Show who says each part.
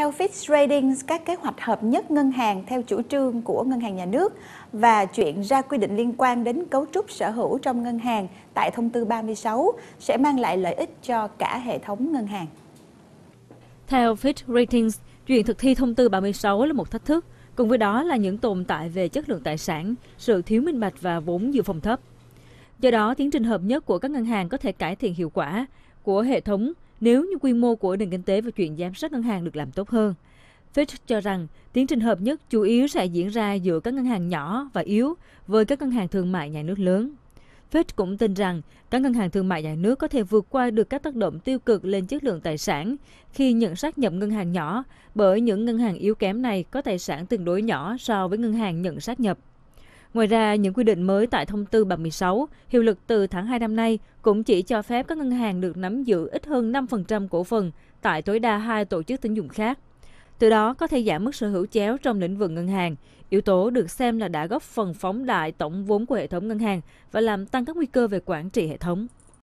Speaker 1: theo Fitch Ratings, các kế hoạch hợp nhất ngân hàng theo chủ trương của ngân hàng nhà nước và chuyện ra quy định liên quan đến cấu trúc sở hữu trong ngân hàng tại thông tư 36 sẽ mang lại lợi ích cho cả hệ thống ngân hàng.
Speaker 2: Theo Fitch Ratings, chuyện thực thi thông tư 36 là một thách thức, cùng với đó là những tồn tại về chất lượng tài sản, sự thiếu minh bạch và vốn dự phòng thấp. Do đó, tiến trình hợp nhất của các ngân hàng có thể cải thiện hiệu quả của hệ thống nếu như quy mô của nền kinh tế và chuyện giám sát ngân hàng được làm tốt hơn. Fitch cho rằng tiến trình hợp nhất chủ yếu sẽ diễn ra giữa các ngân hàng nhỏ và yếu với các ngân hàng thương mại nhà nước lớn. Fitch cũng tin rằng các ngân hàng thương mại nhà nước có thể vượt qua được các tác động tiêu cực lên chất lượng tài sản khi nhận sát nhập ngân hàng nhỏ, bởi những ngân hàng yếu kém này có tài sản tương đối nhỏ so với ngân hàng nhận sát nhập. Ngoài ra, những quy định mới tại thông tư 36, hiệu lực từ tháng 2 năm nay, cũng chỉ cho phép các ngân hàng được nắm giữ ít hơn 5% cổ phần tại tối đa hai tổ chức tín dụng khác. Từ đó có thể giảm mức sở hữu chéo trong lĩnh vực ngân hàng, yếu tố được xem là đã góp phần phóng đại tổng vốn của hệ thống ngân hàng và làm tăng các nguy cơ về quản trị hệ thống.